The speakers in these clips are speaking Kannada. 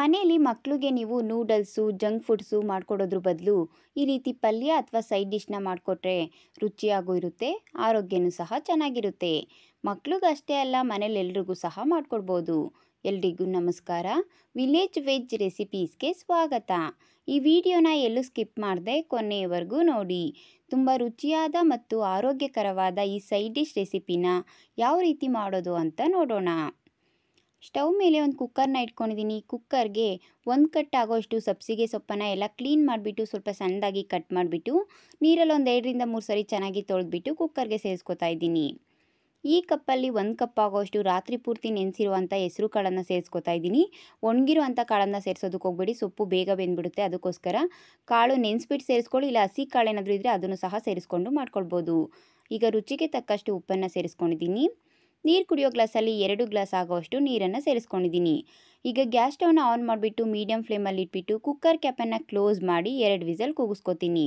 ಮನೆಯಲ್ಲಿ ಮಕ್ಕಳಿಗೆ ನೀವು ನೂಡಲ್ಸು ಜಂಕ್ ಫುಡ್ಸು ಮಾಡಿಕೊಡೋದ್ರ ಬದಲು ಈ ರೀತಿ ಪಲ್ಯ ಅಥವಾ ಸೈಡ್ ಡಿಶ್ನ ಮಾಡಿಕೊಟ್ರೆ ರುಚಿಯಾಗೂ ಇರುತ್ತೆ ಆರೋಗ್ಯನೂ ಸಹ ಚೆನ್ನಾಗಿರುತ್ತೆ ಮಕ್ಳಿಗಷ್ಟೇ ಅಲ್ಲ ಮನೇಲಿ ಎಲ್ರಿಗೂ ಸಹ ಮಾಡಿಕೊಡ್ಬೋದು ಎಲ್ರಿಗೂ ನಮಸ್ಕಾರ ವಿಲೇಜ್ ವೆಜ್ ರೆಸಿಪೀಸ್ಗೆ ಸ್ವಾಗತ ಈ ವಿಡಿಯೋನ ಎಲ್ಲೂ ಸ್ಕಿಪ್ ಮಾಡದೆ ಕೊನೆಯವರೆಗೂ ನೋಡಿ ತುಂಬ ರುಚಿಯಾದ ಮತ್ತು ಆರೋಗ್ಯಕರವಾದ ಈ ಸೈಡ್ ಡಿಶ್ ರೆಸಿಪಿನ ಯಾವ ರೀತಿ ಮಾಡೋದು ಅಂತ ನೋಡೋಣ ಸ್ಟವ್ ಮೇಲೆ ಒಂದು ಕುಕ್ಕರ್ನ ಇಟ್ಕೊಂಡಿದ್ದೀನಿ ಕುಕ್ಕರ್ಗೆ ಒಂದು ಕಟ್ ಆಗೋಷ್ಟು ಸಬ್ಸಿಗೆ ಸೊಪ್ಪನ್ನು ಎಲ್ಲ ಕ್ಲೀನ್ ಮಾಡಿಬಿಟ್ಟು ಸ್ವಲ್ಪ ಸಣ್ಣದಾಗಿ ಕಟ್ ಮಾಡಿಬಿಟ್ಟು ನೀರಲ್ಲಿ ಒಂದು ಎರಡರಿಂದ ಮೂರು ಸರಿ ಚೆನ್ನಾಗಿ ತೊಳೆದ್ಬಿಟ್ಟು ಕುಕ್ಕರ್ಗೆ ಸೇರಿಸ್ಕೊತಾ ಇದ್ದೀನಿ ಈ ಕಪ್ಪಲ್ಲಿ ಒಂದು ಕಪ್ ಆಗೋಷ್ಟು ರಾತ್ರಿ ಪೂರ್ತಿ ನೆನೆಸಿರುವಂಥ ಹೆಸರು ಕಾಳನ್ನು ಸೇರಿಸ್ಕೊತಾ ಇದ್ದೀನಿ ಒಣಗಿರುವಂಥ ಕಾಳನ್ನು ಸೇರಿಸೋದಕ್ಕೆ ಹೋಗ್ಬೇಡಿ ಸೊಪ್ಪು ಬೇಗ ಬೆಂದ್ಬಿಡುತ್ತೆ ಅದಕ್ಕೋಸ್ಕರ ಕಾಳು ನೆನೆಸ್ಬಿಟ್ಟು ಸೇರಿಸ್ಕೊಳ್ಳಿ ಇಲ್ಲ ಹಸಿ ಕಾಳು ಏನಾದರೂ ಇದ್ದರೆ ಅದನ್ನು ಸಹ ಸೇರಿಸ್ಕೊಂಡು ಮಾಡ್ಕೊಳ್ಬೋದು ಈಗ ರುಚಿಗೆ ತಕ್ಕಷ್ಟು ಉಪ್ಪನ್ನು ಸೇರಿಸ್ಕೊಂಡಿದ್ದೀನಿ ನೀರು ಕುಡಿಯೋ ಗ್ಲಾಸಲ್ಲಿ ಎರಡು ಗ್ಲಾಸ್ ಆಗೋವಷ್ಟು ನೀರನ್ನು ಸೇರಿಸ್ಕೊಂಡಿದ್ದೀನಿ ಈಗ ಗ್ಯಾಸ್ ಸ್ಟವ್ನ ಆನ್ ಮಾಡಿಬಿಟ್ಟು ಮೀಡಿಯಂ ಫ್ಲೇಮಲ್ಲಿ ಇಟ್ಬಿಟ್ಟು ಕುಕ್ಕರ್ ಕ್ಯಾಪನ್ನು ಕ್ಲೋಸ್ ಮಾಡಿ ಎರಡು ವಿಸಲ್ ಕೂಗಿಸ್ಕೊತೀನಿ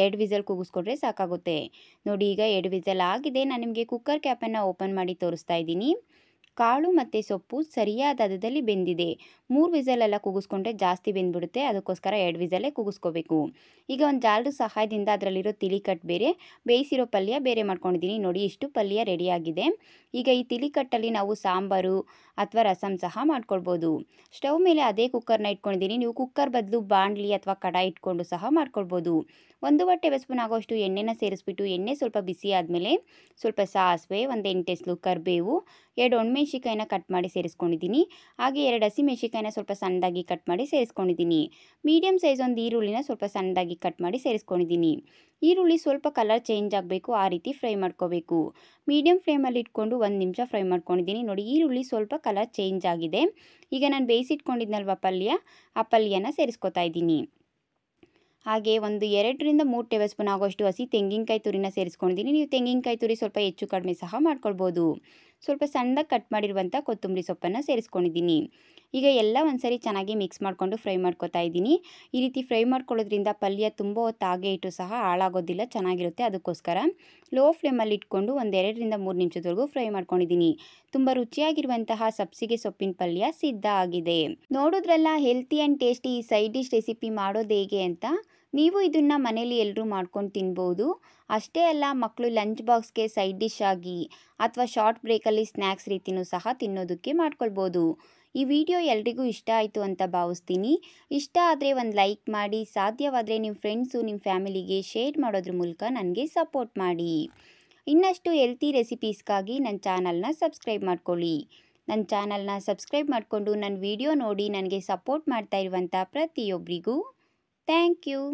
ಎರಡು ವಿಸಲ್ ಕೂಗಿಸ್ಕೊಂಡ್ರೆ ಸಾಕಾಗುತ್ತೆ ನೋಡಿ ಈಗ ಎರಡು ವಿಸಲ್ ಆಗಿದೆ ನಾನು ನಿಮಗೆ ಕುಕ್ಕರ್ ಕ್ಯಾಪನ್ನು ಓಪನ್ ಮಾಡಿ ತೋರಿಸ್ತಾ ಇದ್ದೀನಿ ಕಾಳು ಮತ್ತು ಸೊಪ್ಪು ಸರಿಯಾದ ಹದದಲ್ಲಿ ಬೆಂದಿದೆ ಮೂರು ವಿಸಲೆಲ್ಲ ಕೂಗಿಸ್ಕೊಂಡ್ರೆ ಜಾಸ್ತಿ ಬೆಂದ್ಬಿಡುತ್ತೆ ಅದಕ್ಕೋಸ್ಕರ ಎರಡು ವಿಸಲೇ ಕೂಗಿಸ್ಕೋಬೇಕು ಈಗ ಒಂದು ಜಾಲ್ರ ಸಹಾಯದಿಂದ ಅದರಲ್ಲಿರೋ ತಿಲಿಕಟ್ಟು ಬೇರೆ ಬೇಯಿಸಿರೋ ಪಲ್ಯ ಬೇರೆ ಮಾಡ್ಕೊಂಡಿದ್ದೀನಿ ನೋಡಿ ಇಷ್ಟು ಪಲ್ಯ ರೆಡಿಯಾಗಿದೆ ಈಗ ಈ ತಿಲಿಕಟ್ಟಲ್ಲಿ ನಾವು ಸಾಂಬಾರು ಅಥವಾ ರಸಂ ಸಹ ಮಾಡ್ಕೊಳ್ಬೋದು ಸ್ಟವ್ ಮೇಲೆ ಅದೇ ಕುಕ್ಕರ್ನ ಇಟ್ಕೊಂಡಿದ್ದೀನಿ ನೀವು ಕುಕ್ಕರ್ ಬದಲು ಬಾಣಲಿ ಅಥವಾ ಕಡ ಇಟ್ಕೊಂಡು ಸಹ ಮಾಡ್ಕೊಳ್ಬೋದು ಒಂದು ಟೇಬಲ್ ಸ್ಪೂನ್ ಆಗೋಷ್ಟು ಎಣ್ಣೆನ ಸೇರಿಸ್ಬಿಟ್ಟು ಎಣ್ಣೆ ಸ್ವಲ್ಪ ಬಿಸಿ ಆದಮೇಲೆ ಸ್ವಲ್ಪ ಸಾಸಿವೆ ಒಂದು ಎಸ್ಲು ಕರಿಬೇವು ಎರಡು ಒಣಮೆ ಮೆಣಸಿಕಾಯಿನ ಕಟ್ ಮಾಡಿ ಸೇರಿಸ್ಕೊಂಡಿದ್ದೀನಿ ಹಾಗೆ ಎರಡು ಹಸಿ ಮೆಣಸಿಕಾಯಿನ ಸ್ವಲ್ಪ ಸಣ್ಣದಾಗಿ ಕಟ್ ಮಾಡಿ ಸೇರಿಸ್ಕೊಂಡಿದ್ದೀನಿ ಮೀಡಿಯಮ್ ಸೈಜ್ ಒಂದು ಈರುಳ್ಳಿನ ಸ್ವಲ್ಪ ಸಣ್ಣದಾಗಿ ಕಟ್ ಮಾಡಿ ಸೇರಿಸ್ಕೊಂಡಿದ್ದೀನಿ ಈರುಳ್ಳಿ ಸ್ವಲ್ಪ ಕಲರ್ ಚೇಂಜ್ ಆಗಬೇಕು ಆ ರೀತಿ ಫ್ರೈ ಮಾಡ್ಕೋಬೇಕು ಮೀಡಿಯಮ್ ಫ್ಲೇಮಲ್ಲಿ ಇಟ್ಕೊಂಡು ಒಂದು ನಿಮಿಷ ಫ್ರೈ ಮಾಡ್ಕೊಂಡಿದ್ದೀನಿ ನೋಡಿ ಈರುಳ್ಳಿ ಸ್ವಲ್ಪ ಕಲರ್ ಚೇಂಜ್ ಆಗಿದೆ ಈಗ ನಾನು ಬೇಯಿಸಿಟ್ಕೊಂಡಿದ್ನಲ್ವ ಪಲ್ಯ ಆ ಪಲ್ಯನ ಸೇರಿಸ್ಕೊತಾ ಇದ್ದೀನಿ ಹಾಗೆ ಒಂದು ಎರಡರಿಂದ ಮೂರು ಟೇಬಲ್ ಸ್ಪೂನ್ ಆಗೋಷ್ಟು ಹಸಿ ತೆಂಗಿನಕಾಯಿ ತುರಿನ ಸೇರಿಸ್ಕೊಂಡಿದ್ದೀನಿ ನೀವು ತೆಂಗಿನಕಾಯಿ ತುರಿ ಸ್ವಲ್ಪ ಹೆಚ್ಚು ಕಡಿಮೆ ಸಹ ಮಾಡ್ಕೊಳ್ಬೋದು ಸ್ವಲ್ಪ ಸಣ್ಣದಾಗಿ ಕಟ್ ಮಾಡಿರುವಂಥ ಕೊತ್ತಂಬರಿ ಸೊಪ್ಪನ್ನು ಸೇರಿಸ್ಕೊಂಡಿದ್ದೀನಿ ಈಗ ಎಲ್ಲ ಒಂದ್ಸರಿ ಚೆನ್ನಾಗಿ ಮಿಕ್ಸ್ ಮಾಡಿಕೊಂಡು ಫ್ರೈ ಮಾಡ್ಕೊತಾ ಇದ್ದೀನಿ ಈ ರೀತಿ ಫ್ರೈ ಮಾಡ್ಕೊಳ್ಳೋದ್ರಿಂದ ಪಲ್ಯ ತುಂಬ ಹೊತ್ತಾಗೆ ಇಟ್ಟು ಸಹ ಹಾಳಾಗೋದಿಲ್ಲ ಚೆನ್ನಾಗಿರುತ್ತೆ ಅದಕ್ಕೋಸ್ಕರ ಲೋ ಫ್ಲೇಮಲ್ಲಿ ಇಟ್ಕೊಂಡು ಒಂದೆರಡರಿಂದ ಮೂರು ನಿಮಿಷದವರೆಗೂ ಫ್ರೈ ಮಾಡ್ಕೊಂಡಿದ್ದೀನಿ ತುಂಬ ರುಚಿಯಾಗಿರುವಂತಹ ಸಬ್ಸಿಗೆ ಸೊಪ್ಪಿನ ಪಲ್ಯ ಸಿದ್ಧ ಆಗಿದೆ ನೋಡೋದ್ರಲ್ಲ ಹೆಲ್ತಿ ಆ್ಯಂಡ್ ಟೇಸ್ಟಿ ಈ ಸೈಡ್ ಡಿಶ್ ರೆಸಿಪಿ ಮಾಡೋದು ಹೇಗೆ ಅಂತ ನೀವು ಇದನ್ನು ಮನೇಲಿ ಎಲ್ಲರೂ ಮಾಡ್ಕೊಂಡು ತಿನ್ಬೋದು ಅಷ್ಟೇ ಅಲ್ಲ ಮಕ್ಕಳು ಲಂಚ್ ಬಾಕ್ಸ್ಗೆ ಸೈಡ್ ಡಿಶ್ ಆಗಿ ಅಥವಾ ಶಾರ್ಟ್ ಬ್ರೇಕಲ್ಲಿ ಸ್ನ್ಯಾಕ್ಸ್ ರೀತಿಯೂ ಸಹ ತಿನ್ನೋದಕ್ಕೆ ಮಾಡ್ಕೊಳ್ಬೋದು ಈ ವಿಡಿಯೋ ಎಲ್ರಿಗೂ ಇಷ್ಟ ಆಯಿತು ಅಂತ ಭಾವಿಸ್ತೀನಿ ಇಷ್ಟ ಆದರೆ ಒಂದು ಲೈಕ್ ಮಾಡಿ ಸಾಧ್ಯವಾದರೆ ನಿಮ್ಮ ಫ್ರೆಂಡ್ಸು ನಿಮ್ಮ ಫ್ಯಾಮಿಲಿಗೆ ಶೇರ್ ಮಾಡೋದ್ರ ಮೂಲಕ ನನಗೆ ಸಪೋರ್ಟ್ ಮಾಡಿ ಇನ್ನಷ್ಟು ಹೆಲ್ತಿ ರೆಸಿಪೀಸ್ಗಾಗಿ ನನ್ನ ಚಾನಲ್ನ ಸಬ್ಸ್ಕ್ರೈಬ್ ಮಾಡ್ಕೊಳ್ಳಿ ನನ್ನ ಚಾನಲ್ನ ಸಬ್ಸ್ಕ್ರೈಬ್ ಮಾಡಿಕೊಂಡು ನನ್ನ ವಿಡಿಯೋ ನೋಡಿ ನನಗೆ ಸಪೋರ್ಟ್ ಮಾಡ್ತಾ ಇರುವಂಥ ಪ್ರತಿಯೊಬ್ಬರಿಗೂ ಥ್ಯಾಂಕ್ ಯು